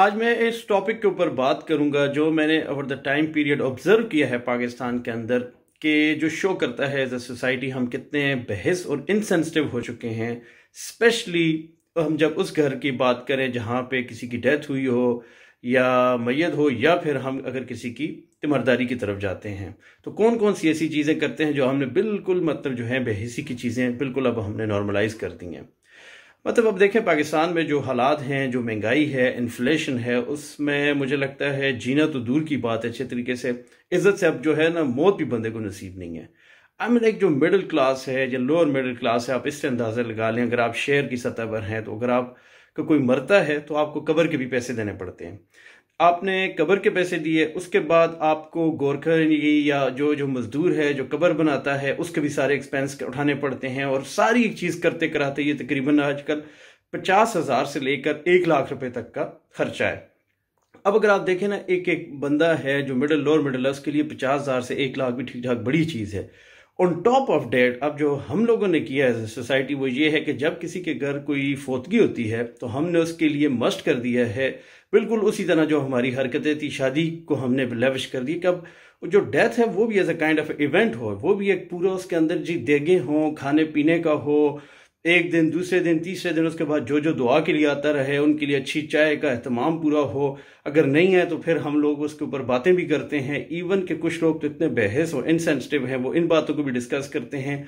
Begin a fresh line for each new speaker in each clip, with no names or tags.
आज मैं इस टॉपिक के ऊपर बात करूंगा जो मैंने over the time period observe किया है पाकिस्तान के अंदर कि जो शो करता है एज ए सोसाइटी हम कितने बहस और इनसेंसिटिव हो चुके हैं स्पेशली हम जब उस घर की बात करें जहाँ पे किसी की डेथ हुई हो या मैयत हो या फिर हम अगर किसी की तिमरदारी की तरफ जाते हैं तो कौन कौन सी ऐसी चीज़ें करते हैं जो हमने बिल्कुल मतलब जो है बेहसी की चीज़ें बिल्कुल अब हमने नॉर्मलाइज कर दी हैं मतलब अब देखें पाकिस्तान में जो हालात हैं जो महंगाई है इन्फ्लेशन है उसमें मुझे लगता है जीना तो दूर की बात है अच्छे तरीके से इज्जत से अब जो है ना मौत भी बंदे को नसीब नहीं है आई मीन एक जो मिडिल क्लास है या लोअर मिडिल क्लास है आप इससे अंदाज़ा लगा लें अगर आप शेयर की सतह पर हैं तो अगर आप कोई मरता है तो आपको कबर के भी पैसे देने पड़ते हैं आपने कबर के पैसे दिए उसके बाद आपको गोरखरी या जो जो मजदूर है जो कबर बनाता है उसके भी सारे एक्सपेंस उठाने पड़ते हैं और सारी एक चीज़ करते कराते ये तकरीबन आजकल पचास हज़ार से लेकर एक लाख रुपए तक का खर्चा है अब अगर आप देखें ना एक एक बंदा है जो मिडिल लोअर मिडिल के लिए पचास हज़ार से एक लाख भी ठीक ठाक बड़ी चीज़ है ऑन टॉप ऑफ डेट अब जो हम लोगों ने किया एज ए सोसाइटी वो ये है कि जब किसी के घर कोई फोतगी होती है तो हमने उसके लिए मस्ट कर दिया है बिल्कुल उसी तरह जो हमारी हरकतें थी शादी को हमने लविश कर दी कि अब जो डेथ है वो भी as a kind of event हो वो भी एक पूरा उसके अंदर जी देगे हों खाने पीने का हो एक दिन दूसरे दिन तीसरे दिन उसके बाद जो जो दुआ के लिए आता रहे उनके लिए अच्छी चाय का अहतमाम पूरा हो अगर नहीं है तो फिर हम लोग उसके ऊपर बातें भी करते हैं इवन के कुछ लोग तो इतने बहस और इनसेंसिटिव हैं वो इन बातों को भी डिस्कस करते हैं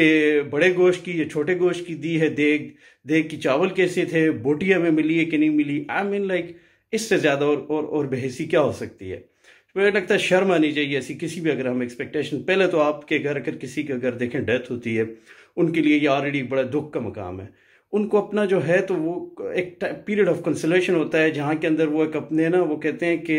कि बड़े गोश्त की या छोटे गोश्त की दी है देग देग की चावल कैसे थे बोटिया में मिली है कि नहीं मिली आई मीन लाइक इससे ज़्यादा और और, और बहसी क्या हो सकती है मुझे लगता है शर्म आनी चाहिए ऐसी किसी भी अगर हम एक्सपेक्टेशन पहले तो आपके घर अगर किसी के अगर देखें डेथ होती है उनके लिए ये ऑलरेडी बड़ा दुख का मकाम है उनको अपना जो है तो वो एक पीरियड ऑफ कंसलेशन होता है जहाँ के अंदर वो एक अपने ना वो कहते हैं कि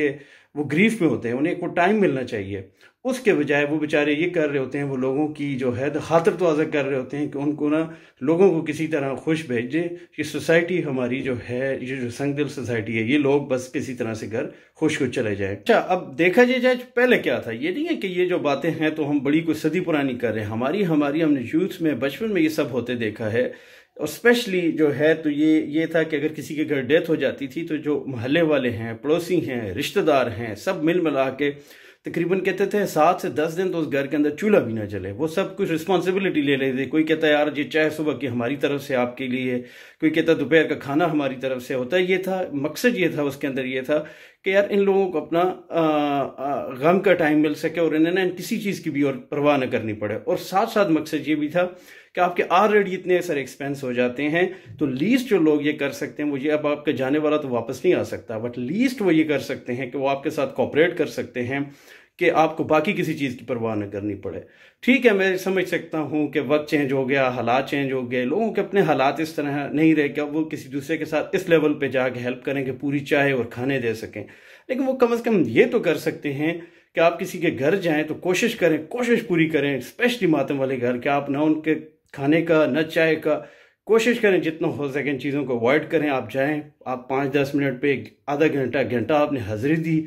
वो ग्रीफ में होते हैं उन्हें को टाइम मिलना चाहिए उसके बजाय वो बेचारे ये कर रहे होते हैं वो लोगों की जो है खातर तो आज़ा कर रहे होते हैं कि उनको ना लोगों को किसी तरह खुश भेजें कि सोसाइटी हमारी जो है ये जो संगदिल सोसाइटी है ये लोग बस किसी तरह से घर खुश खुश चले जाए अच्छा अब देखा जाए जाए पहले क्या था ये नहीं है कि ये जो बातें हैं तो हम बड़ी कोई सदी पुरानी कर रहे हैं हमारी हमारी हमने यूथ में बचपन में ये सब होते देखा है और स्पेशली जो है तो ये ये था कि अगर किसी के घर डेथ हो जाती थी तो जो महल्ले वाले हैं पड़ोसी हैं रिश्तेदार हैं सब मिल मिला के तकरीबन कहते थे सात से दस दिन तो उस घर के अंदर चूल्हा भी ना जले वो सब कुछ रिस्पॉन्सिबिलिटी ले रहे थे कोई कहता है यार ये चाय सुबह की हमारी तरफ से आपके लिए कोई कहता दोपहर का खाना हमारी तरफ से होता ये था मकसद ये था उसके अंदर ये था कि यार इन लोगों को अपना गम का टाइम मिल सके और इन्हें ना किसी चीज़ की भी और परवाह न करनी पड़े और साथ साथ मकसद ये भी था कि आपके ऑलरेडी इतने सर एक्सपेंस हो जाते हैं तो लीस्ट जो लोग ये कर सकते हैं वो ये अब आपका जाने वाला तो वापस नहीं आ सकता बट लीस्ट वो ये कर सकते हैं कि वो आपके साथ कॉपरेट कर सकते हैं कि आपको बाकी किसी चीज़ की परवाह न करनी पड़े ठीक है मैं समझ सकता हूँ कि वक्त चेंज हो गया हालात चेंज हो गए लोगों के अपने हालात इस तरह नहीं कि अब वो किसी दूसरे के साथ इस लेवल पे जाके हेल्प करें कि पूरी चाय और खाने दे सकें लेकिन वो कम से कम ये तो कर सकते हैं कि आप किसी के घर जाएं तो कोशिश करें कोशिश पूरी करें स्पेशली मातम वाले घर कि आप ना उनके खाने का न चाय का कोशिश करें जितना हो सके इन चीज़ों को अवॉइड करें आप जाएं आप पाँच दस मिनट पे आधा घंटा घंटा आपने हाजिरी दी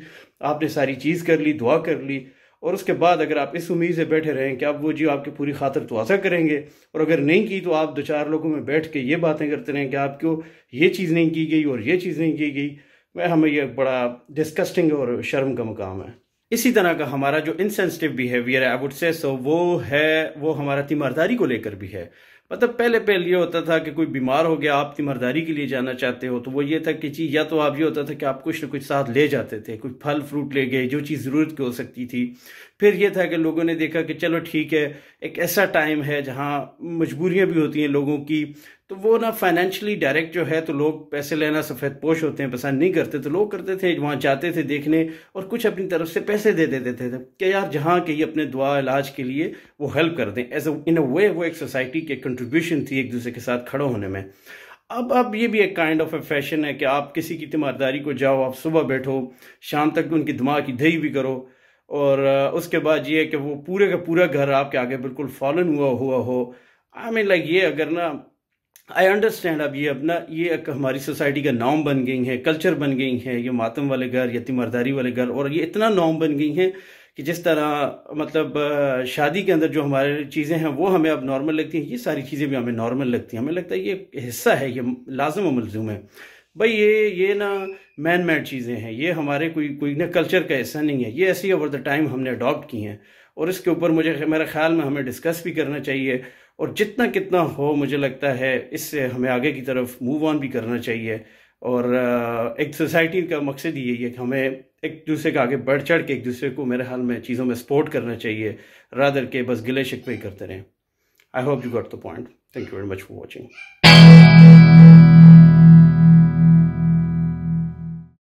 आपने सारी चीज़ कर ली दुआ कर ली और उसके बाद अगर आप इस उम्मीद से बैठे रहें कि आप वो जी आपकी पूरी खातर तोसा करेंगे और अगर नहीं की तो आप दो चार लोगों में बैठ के ये बातें करते रहें कि आपको ये चीज़ नहीं की गई और ये चीज़ नहीं की गई मैं हमें यह बड़ा डिस्कस्टिंग और शर्म का मुकाम है इसी तरह का हमारा जो इनसेंसिटिव बिहेवियर है आई वुड से सो वो है वो हमारा तीमारदारी को लेकर भी है मतलब पहले पहले ये होता था कि कोई बीमार हो गया आप तीमारदारी के लिए जाना चाहते हो तो वो ये था कि जी या तो आप ये होता था कि आप कुछ ना कुछ साथ ले जाते थे कुछ फल फ्रूट ले गए जो चीज़ ज़रूरत की हो सकती थी फिर ये था कि लोगों ने देखा कि चलो ठीक है एक ऐसा टाइम है जहाँ मजबूरियाँ भी होती हैं लोगों की तो वो ना फाइनेंशियली डायरेक्ट जो है तो लोग पैसे लेना सफ़ेद पोश होते हैं पसंद नहीं करते तो लोग करते थे वहाँ जाते थे देखने और कुछ अपनी तरफ से पैसे दे देते थे, थे कि यार जहाँ के अपने दुआ इलाज के लिए वो हेल्प कर दें एज इन अ वे वो एक सोसाइटी के कंट्रीब्यूशन थी एक दूसरे के साथ खड़े होने में अब अब ये भी एक काइंड ऑफ ए फैशन है कि आप किसी की तीमारदारी को जाओ आप सुबह बैठो शाम तक उनकी दिमाग की दही भी करो और उसके बाद ये है कि वो पूरे का पूरा घर आपके आगे बिल्कुल फॉलन हुआ हुआ हो आई मीन लाइक ये अगर ना आई अंडरस्टैंड अब ये अपना ये एक हमारी सोसाइटी का नॉम बन गई है कल्चर बन गई है ये मातम वाले घर या मरदारी वाले घर और ये इतना नॉम बन गई हैं कि जिस तरह मतलब शादी के अंदर जो हमारे चीज़ें हैं वो हमें अब नॉर्मल लगती हैं ये सारी चीज़ें भी हमें नॉर्मल लगती हैं हमें लगता है ये हिस्सा है ये लाजम व मलजूम है भाई ये ये ना मैन मेड चीज़ें हैं ये हमारे कोई कोई ना कल्चर का हिस्सा नहीं है ये ऐसी ओवर द टाइम हमने अडोप्ट की हैं और इसके ऊपर मुझे मेरे ख्याल में हमें डिस्कस भी करना चाहिए और जितना कितना हो मुझे लगता है इससे हमें आगे की तरफ मूव ऑन भी करना चाहिए और uh, एक सोसाइटी का मकसद ही यही है कि हमें एक दूसरे का आगे बढ़ चढ़ के एक दूसरे को मेरे हाल में चीज़ों में सपोर्ट करना चाहिए रादर के बस गिले शिकवे करते रहें I hope you got the point thank you very much for watching